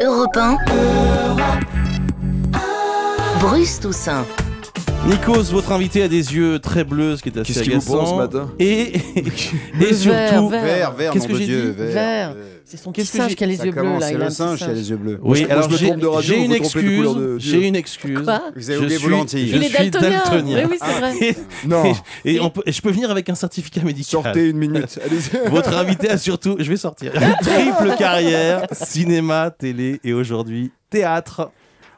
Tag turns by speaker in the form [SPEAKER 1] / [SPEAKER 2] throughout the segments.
[SPEAKER 1] Europe 1.
[SPEAKER 2] Bruce Toussaint. Nikos, votre invité a des yeux très bleus, ce qui est assez Qu'est-ce agaçant. Vous Et, et surtout, vert, vert, qu'est-ce que j'ai dit Vert.
[SPEAKER 1] C'est son singe qui a les yeux bleus. C'est le singe qui a les yeux bleus. Oui, alors j'ai une excuse. J'ai une excuse. Vous avez oublié vos lentilles. Je suis daltonien. Oui, c'est vrai.
[SPEAKER 2] Non. Et je peux venir avec un certificat médical. Sortez une minute. Votre invité a surtout, je vais sortir, une triple carrière cinéma, télé et aujourd'hui théâtre.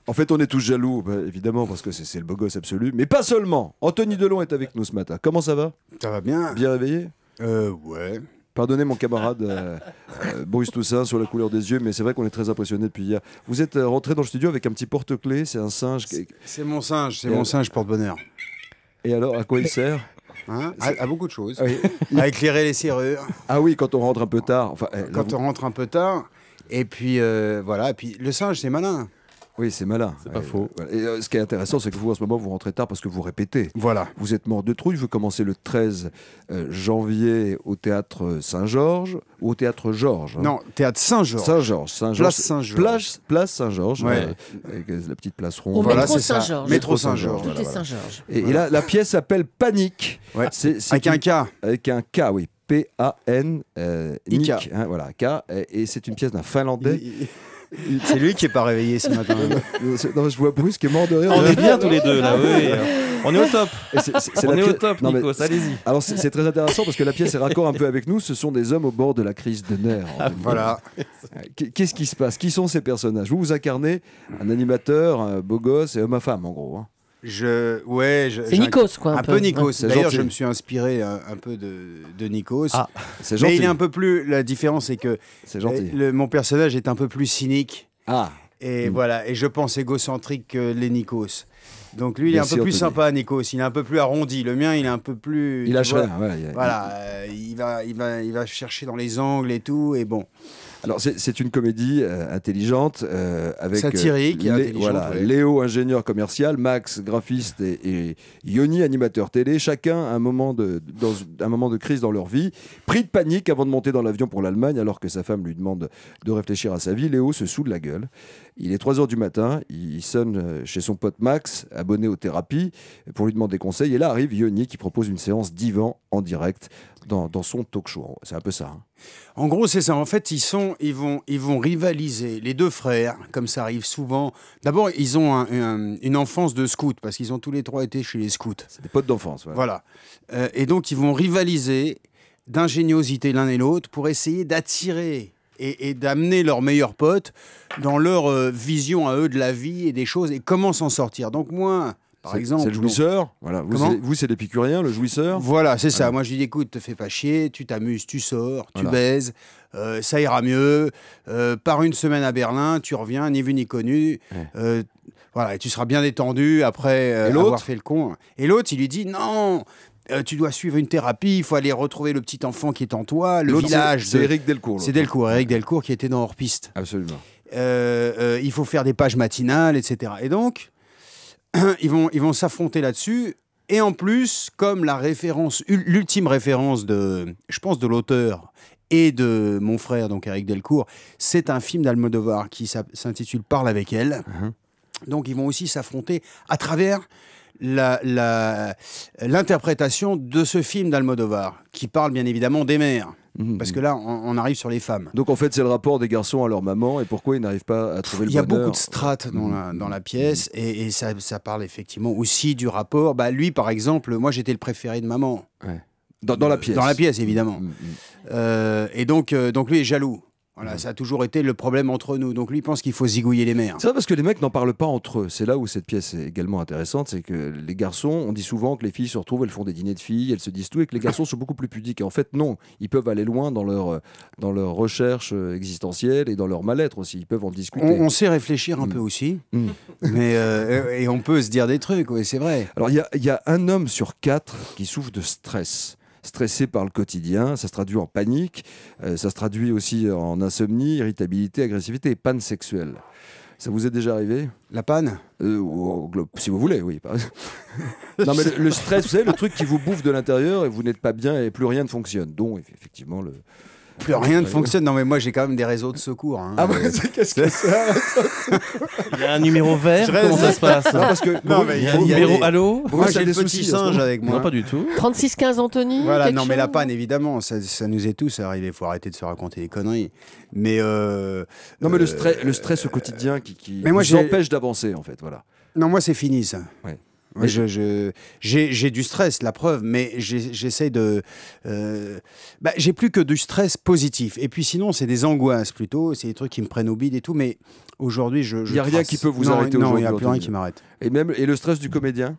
[SPEAKER 2] En fait, on est tous jaloux, bah, évidemment, parce que c'est le beau gosse absolu. Mais pas seulement. Anthony Delon est avec nous ce matin. Comment ça va Ça va bien. Bien réveillé Euh, ouais. Pardonnez mon camarade euh, euh, Bruce Toussaint sur la couleur des yeux, mais c'est vrai qu'on est très impressionné depuis hier. Vous êtes euh, rentré dans le studio avec un petit porte-clés, c'est un singe.
[SPEAKER 1] C'est mon singe, c'est mon
[SPEAKER 2] singe porte-bonheur. Et alors, à quoi il sert
[SPEAKER 1] hein à, beaucoup de choses. À éclairer
[SPEAKER 2] les serrures, Ah oui, quand on rentre un peu tard. Eh, quand on rentre un peu tard. Et puis, voilà. Et puis, le singe, c'est malin. Oui, c'est malin. C'est pas faux. Euh, et euh, ce qui est intéressant, c'est que vous, en ce moment, vous rentrez tard parce que vous répétez. Voilà. Vous êtes mort de trouille. Vous commencez le 13 euh, janvier au théâtre Saint-Georges ou au théâtre Georges. Hein. Non,
[SPEAKER 1] théâtre Saint-Georges. Saint-Georges. Saint place Saint-Georges.
[SPEAKER 2] Place, Saint-Georges. Ouais. la petite place ronde. métro Saint-Georges. Métro Saint-Georges. Saint et, et, là, la pièce s'appelle Panique. Ouais. avec un K. Avec un K, oui. P-A-N. Nick. Hein, voilà, K. et c'est une pièce d'un Finlandais. C'est lui qui est pas réveillé ce matin. non, je vois Bruce qui est mort de rire. On est bien tous les deux là, ah oui. On est au top. C'est, On est au top, allez-y. Alors c'est, très intéressant parce que la pièce est raccord un peu avec nous. Ce sont des hommes au bord de la crise de nerfs. Ah, voilà. Qu'est-ce qui se passe Qui sont ces personnages Vous vous incarnez un animateur, un beau gosse et homme à femme en gros. Hein.
[SPEAKER 1] Je, ouais, c'est Nikos, quoi. Un, peu, Nikos. D'ailleurs, je me suis inspiré euh, un, peu de, Nikos. Ah, c'est gentil. Mais il est un peu plus. La différence, c'est que euh, mon personnage est un peu plus cynique. Ah. Et hmm. voilà. Et je pense égocentrique que les Nikos. Donc lui, il est un peu plus sympa, Nikos. Il est un peu plus arrondi. Le mien, il est un peu plus. Il a voilà, voilà. Euh, il,
[SPEAKER 2] va, il, va, il va chercher dans les angles et tout. Et bon. Alors c'est une comédie euh, intelligente euh, avec satirique, euh, voilà, Léo ingénieur commercial, Max graphiste et, Yoni animateur télé. Chacun un moment de un moment de crise dans leur vie, pris de panique avant de monter dans l'avion pour l'Allemagne alors que sa femme lui demande de réfléchir à sa vie. Léo se soude la gueule. Il est 3 h du matin, il sonne chez son pote Max, abonné aux thérapies, pour lui demander conseils, Et là arrive Yoni qui propose une séance divan en direct dans, son talk show. Hein. C'est un peu ça. Hein. En gros, c'est ça. En fait, ils, sont,
[SPEAKER 1] ils, vont, ils vont rivaliser. Les deux frères, comme ça arrive souvent. D'abord, ils ont une enfance de scout, parce qu'ils ont tous les trois été chez les scouts. C'est des potes d'enfance. Voilà. Euh, et donc, ils vont rivaliser d'ingéniosité l'un et l'autre pour essayer d'attirer et, d'amener leurs meilleurs potes dans leur euh, vision à eux de la vie et des choses et comment s'en sortir. Donc moi, c'est le jouisseur.
[SPEAKER 2] Voilà. Vous, c'est l'épicurien, le jouisseur. Voilà, c'est ça. Moi, je lui
[SPEAKER 1] dis écoute, te fais pas chier, tu t'amuses, tu sors, tu baises, euh, ça ira mieux. Euh, par une semaine à Berlin, tu reviens, ni vu ni connu. Euh, voilà, et tu seras bien détendu après avoir fait le con. Et l'autre, il lui dit non, tu dois suivre une thérapie, il faut aller retrouver le petit enfant qui est en toi, le village. C'est de... Delcourt. C'est hein. Delcourt, Eric Delcourt qui était dans Hors Piste. Absolument. il faut faire des pages matinales, etc. Et donc, ils vont, ils vont s'affronter là-dessus. Et en plus, comme la référence, l'ultime référence de, je pense, de l'auteur et de mon frère, donc Eric Delcourt, c'est un film d'Almodovar qui s'intitule Parle avec elle. Mhm. Donc ils vont aussi s'affronter à travers l'interprétation la, de ce film d'Almodovar, qui parle bien évidemment des mères. Mhm. Parce que là, on, arrive sur les femmes. Donc en fait, c'est le rapport des garçons à leur maman et pourquoi ils n'arrivent pas à trouver le Il y a beaucoup de strates dans, mhm. la, pièce et, ça, parle effectivement aussi du rapport. Bah, lui, par exemple, moi j'étais le préféré de maman.
[SPEAKER 2] Dans, la euh, pièce. Dans la pièce, évidemment. Mhm.
[SPEAKER 1] Euh, et donc, euh, donc lui est jaloux. Voilà, mhm. ça a toujours été le problème entre nous. Donc
[SPEAKER 2] lui pense qu'il faut zigouiller les mères. C'est vrai parce que les mecs n'en parlent pas entre eux. C'est là où cette pièce est également intéressante, c'est que les garçons, on dit souvent que les filles se retrouvent, elles font des dîners de filles, elles se disent tout, et que les garçons sont beaucoup plus pudiques. Et en fait, non, ils peuvent aller loin dans leur euh, dans leur recherche euh, existentielle et dans leur mal-être aussi. Ils peuvent en discuter. On, sait réfléchir un mm. peu aussi, mm. mais euh, et on peut se dire des trucs. Oui, c'est vrai. Alors il y y a un homme sur quatre qui souffre de stress. Stressé par le quotidien. Ça se traduit en panique, euh, ça se traduit aussi en insomnie, irritabilité, agressivité et panne sexuelle. Ça vous est déjà arrivé La panne euh, Si vous voulez, oui. non, mais le, stress, vous le truc qui vous bouffe de l'intérieur et vous n'êtes pas bien et plus rien ne fonctionne. Donc, effectivement, le, plus rien ne fonctionne.
[SPEAKER 1] Non, mais moi, j'ai quand même des réseaux de secours. Hein. Ah, ouais, qu'est-ce que c'est
[SPEAKER 2] Il y a un numéro vert Comment ça se passe non, mais il y a, un numéro. Allô Moi, j'ai des petits singes avec moi. Non, pas du tout. 36-15 Anthony Voilà, non, mais la panne,
[SPEAKER 1] évidemment, ça, ça nous est tous arrivé. Il faut arrêter de se raconter des conneries. Mais. Euh, non, mais le, euh, stress, le stress au quotidien qui, qui mais moi, nous empêche d'avancer, en fait. Voilà. Non, moi, c'est fini, ça. Ouais. Je j'ai du stress, la preuve, mais j'essaie de. Euh, bah, j'ai plus que du stress positif. Et puis sinon, c'est des angoisses plutôt, c'est des trucs qui me prennent au bide et tout. Mais
[SPEAKER 2] aujourd'hui, je. Il n'y a rien qui peut vous arrêter. Non, il n'y a plus rien qui m'arrête. Et même et le stress du comédien.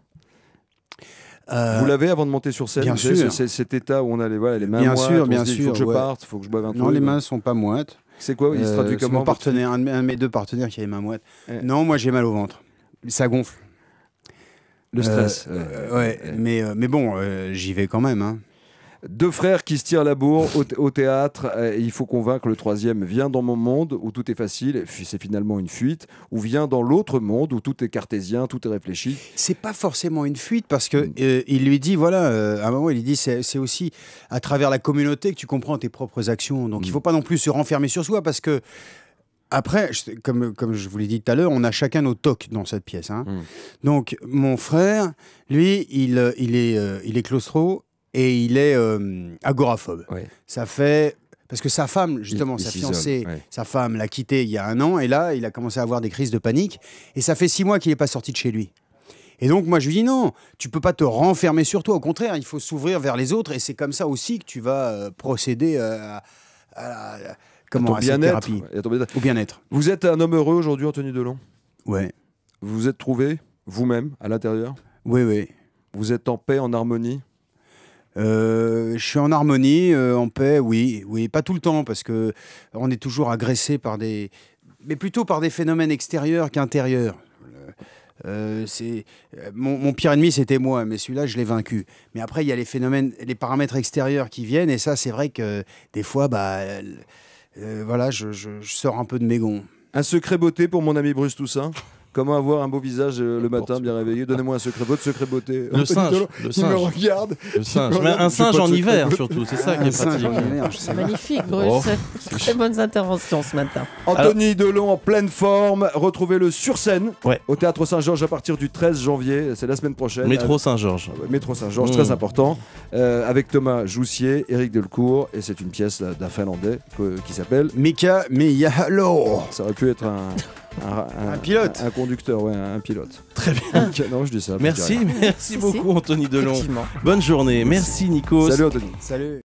[SPEAKER 2] Euh, vous l'avez avant de monter sur scène Bien sûr. C'est cet état où on a les, voilà, les mains bien sûr, bien sûr. sûr, faut que je parte, il faut que je boive un Non, les mains sont pas moites. C'est quoi Il se traduit euh, comment mon partenaire, un de
[SPEAKER 1] mes deux partenaires qui a les mains moites. Eh. Non, moi j'ai mal au ventre. Ça gonfle. Le euh, stress.
[SPEAKER 2] Euh, ouais, mais, euh, mais bon, j'y vais quand même. Hein. Deux frères qui se tirent la bourre au, théâtre. il faut convaincre le troisième. Viens dans mon monde où tout est facile, c'est finalement une fuite. Ou viens dans l'autre monde où tout est cartésien, tout est réfléchi. C'est pas forcément
[SPEAKER 1] une fuite parce que mm. il lui dit voilà, à un moment il lui dit c'est aussi à travers la communauté que tu comprends tes propres actions. Donc mm. il faut pas non plus se renfermer sur soi parce que après, comme, comme je vous l'ai dit tout à l'heure, on a chacun nos tocs dans cette pièce. Hein. Mm. Donc, mon frère, lui, il, euh, il, est, euh, il est claustro et il est euh, agoraphobe. Ça fait. Parce que sa femme, justement, sa fiancée, sa femme l'a quitté il y a un an et là, il a commencé à avoir des crises de panique. Et ça fait six mois qu'il n'est pas sorti de chez lui. Et donc, moi, je lui dis non, tu peux pas te renfermer sur toi. Au contraire, il faut s'ouvrir vers les autres et c'est comme ça aussi que tu vas
[SPEAKER 2] procéder à comment bien thérapie. bien être Vous êtes un homme heureux aujourd'hui, de Delon Ouais. Vous vous êtes trouvé vous-même à l'intérieur Oui, oui. Vous êtes en paix, en harmonie euh, je suis en harmonie,
[SPEAKER 1] euh, en paix, oui, oui, pas tout le temps parce que on est toujours agressé par des, mais plutôt par des phénomènes extérieurs qu'intérieurs. Euh, c'est mon, mon, pire ennemi, c'était moi, mais celui-là, je l'ai vaincu. Mais après, il y a les phénomènes, les paramètres extérieurs qui viennent, et ça, c'est
[SPEAKER 2] vrai que des fois, bah euh, voilà, je, sors un peu de mes gonds. Un secret beauté pour mon ami Bruce Toussaint Comment avoir un beau visage euh, le matin, bien réveillé Donnez-moi un secret, votre secret beauté. Le singe. Le me regarde. Le singe. un singe en hiver, surtout. C'est ça qui est pratique. Magnifique, Bruce. Oh. Très bonnes interventions ce matin. Anthony Delon en pleine forme. Retrouvez-le sur scène au Théâtre Saint-Georges à partir du 13 janvier. C'est la semaine prochaine. Métro Saint-Georges. Ah Métro Saint-Georges, très hmm. important. Euh, avec Thomas Joussier, Éric Delcourt. Et c'est une pièce d'un Finlandais euh, qui s'appelle Mika Miyalo. Ça aurait pu être un. Un, pilote un, conducteur, ouais, un pilote. Très bien. non, je dis ça. Merci, merci beaucoup, Anthony Delon. Bonne journée. merci, Nico. Salut, Anthony.
[SPEAKER 1] Salut.